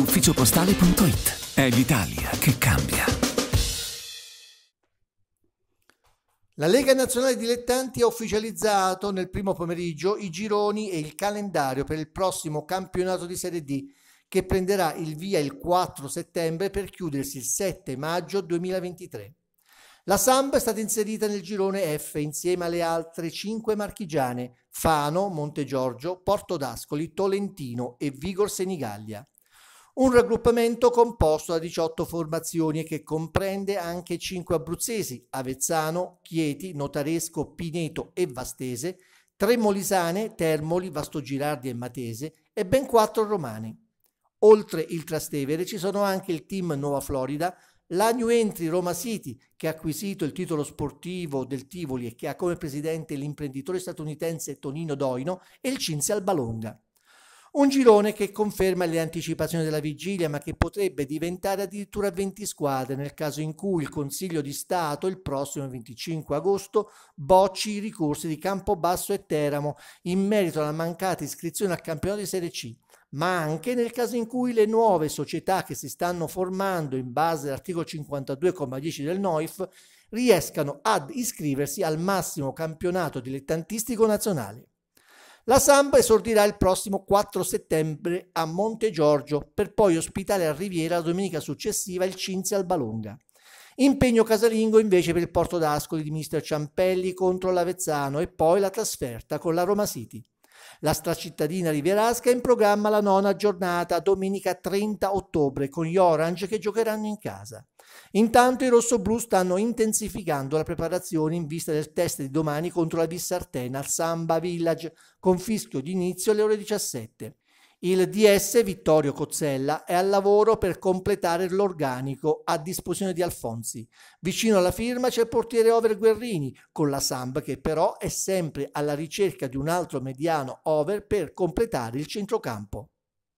ufficiopostale.it. È l'Italia che cambia. La Lega Nazionale Dilettanti ha ufficializzato nel primo pomeriggio i gironi e il calendario per il prossimo campionato di Serie D che prenderà il via il 4 settembre per chiudersi il 7 maggio 2023. La Samba è stata inserita nel girone F insieme alle altre 5 marchigiane Fano, Montegiorgio, Porto d'Ascoli, Tolentino e Vigor Senigallia. Un raggruppamento composto da 18 formazioni e che comprende anche 5 abruzzesi, Avezzano, Chieti, Notaresco, Pineto e Vastese, 3 molisane, Termoli, Vastogirardi e Matese e ben 4 romane. Oltre il Trastevere ci sono anche il team Nuova Florida, la New Entry Roma City, che ha acquisito il titolo sportivo del Tivoli e che ha come presidente l'imprenditore statunitense Tonino Doino, e il Cinzia Albalonga. Un girone che conferma le anticipazioni della vigilia, ma che potrebbe diventare addirittura 20 squadre nel caso in cui il Consiglio di Stato il prossimo 25 agosto bocci i ricorsi di Campobasso e Teramo in merito alla mancata iscrizione al campionato di Serie C ma anche nel caso in cui le nuove società che si stanno formando in base all'articolo 52,10 del NOIF riescano ad iscriversi al massimo campionato dilettantistico nazionale. La Samba esordirà il prossimo 4 settembre a Monte Giorgio per poi ospitare a Riviera la domenica successiva il Cinzia al Balonga. Impegno casalingo invece per il Porto d'Ascoli di mister Ciampelli contro l'Avezzano e poi la trasferta con la Roma City. La stracittadina rivierasca è in programma la nona giornata, domenica 30 ottobre, con gli Orange che giocheranno in casa. Intanto i rossoblù stanno intensificando la preparazione in vista del test di domani contro la Vissartena al Samba Village, con fischio d'inizio alle ore 17. Il DS Vittorio Cozzella è al lavoro per completare l'organico a disposizione di Alfonsi. Vicino alla firma c'è il portiere over Guerrini con la Samba che però è sempre alla ricerca di un altro mediano over per completare il centrocampo.